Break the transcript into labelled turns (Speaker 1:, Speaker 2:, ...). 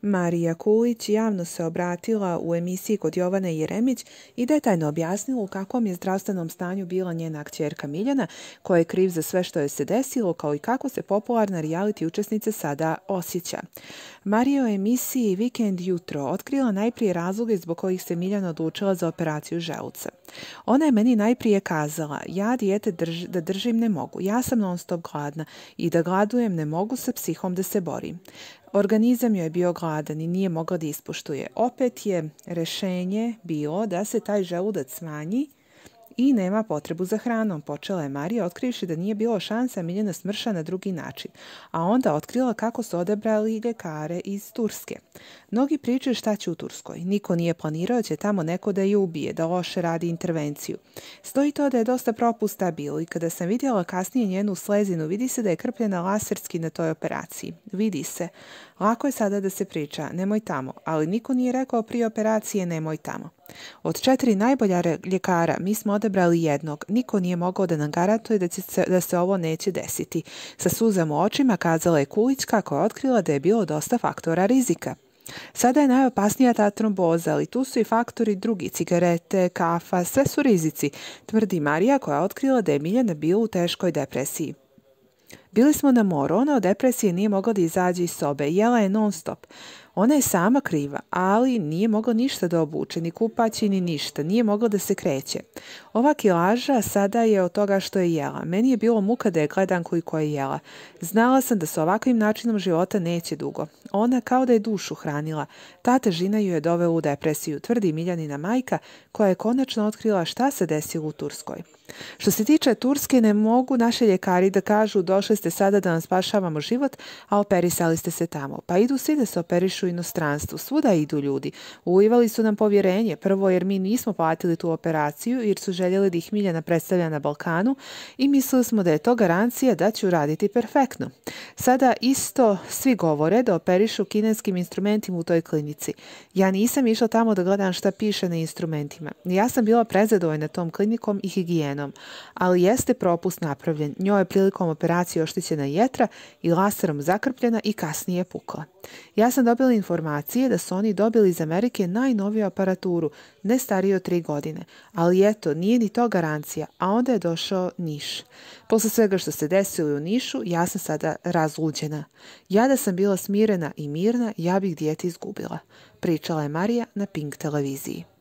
Speaker 1: Marija Kulić javno se obratila u emisiji kod Jovane Jeremić i detaljno objasnila u kakvom je zdravstvenom stanju bila njena kćerka Miljana, koja je kriv za sve što je se desilo, kao i kako se popularna reality učesnice sada osjeća. Marija u emisiji Vikend jutro otkrila najprije razloge zbog kojih se Miljana odlučila za operaciju želuca. Ona je meni najprije kazala, ja dijete da držim ne mogu, ja sam non stop gladna i da gladujem ne mogu sa psihom da se borim. Organizam joj je bio gladan i nije mogao da ispoštuje. Opet je rešenje bilo da se taj želudac smanji i nema potrebu za hranom, počela je Marija otkrivši da nije bilo šansa Miljana Smrša na drugi način, a onda otkrila kako su odebrali ljekare iz Turske. Mnogi pričaju šta će u Turskoj. Niko nije planirao će tamo neko da je ubije, da loše radi intervenciju. Stoji to da je dosta propusta bilo i kada sam vidjela kasnije njenu slezinu, vidi se da je krpljena laserski na toj operaciji. Vidi se. Lako je sada da se priča, nemoj tamo, ali niko nije rekao prije operacije nemoj tamo. Od četiri najbolja ljekara mi smo odebrali jednog. Niko nije mogao da nam garantuje da, se, da se ovo neće desiti. Sa suzama u očima kazala je Kulić koja je otkrila da je bilo dosta faktora rizika. Sada je najopasnija ta tromboza, ali tu su i faktori drugi, cigarete, kafa, sve su rizici, tvrdi Marija koja je otkrila da je Miljana bila u teškoj depresiji. Bili smo na moru, ona od depresije nije mogla da izađe iz sobe, jela je non stop. Ona je sama kriva, ali nije mogla ništa da obuče, ni kupaći, ni ništa, nije mogla da se kreće. Ova kilaža sada je od toga što je jela. Meni je bilo muka da je gledam koliko je jela. Znala sam da se ovakvim načinom života neće dugo. Ona kao da je dušu hranila. Ta težina ju je doveo u depresiju, tvrdi Miljanina majka, koja je konačno otkrila šta se desilo u Turskoj. Što se tiče Turske, ne mogu naše ljekari da kažu došli ste sada da nas spašavamo život, a operisali ste se tamo. Pa idu svi da se operišu u inostranstvu. Svuda idu ljudi. Uivali su nam povjerenje. Prvo jer mi nismo platili tu operaciju jer su željeli da ih Miljana predstavlja na Balkanu i mislili smo da je to garancija da će raditi perfektno. Sada isto svi govore da operišu kineskim instrumentima u toj klinici. Ja nisam išla tamo da gledam šta piše na instrumentima. Ja sam bila prezadovoljna tom klinikom i higijenom, ali jeste propust napravljen. Njoj je prilikom operacije oštećena jetra i laserom zakrpljena i kasnije pukla. Ja sam dobila informacije da su oni dobili iz Amerike najnoviju aparaturu, ne stariju od tri godine, ali eto, nije ni to garancija, a onda je došao Niš. Posle svega što se desilo u Nišu, ja sam sada razluđena. Ja da sam bila smirena i mirna, ja bih dijete izgubila, pričala je Marija na Pink televiziji.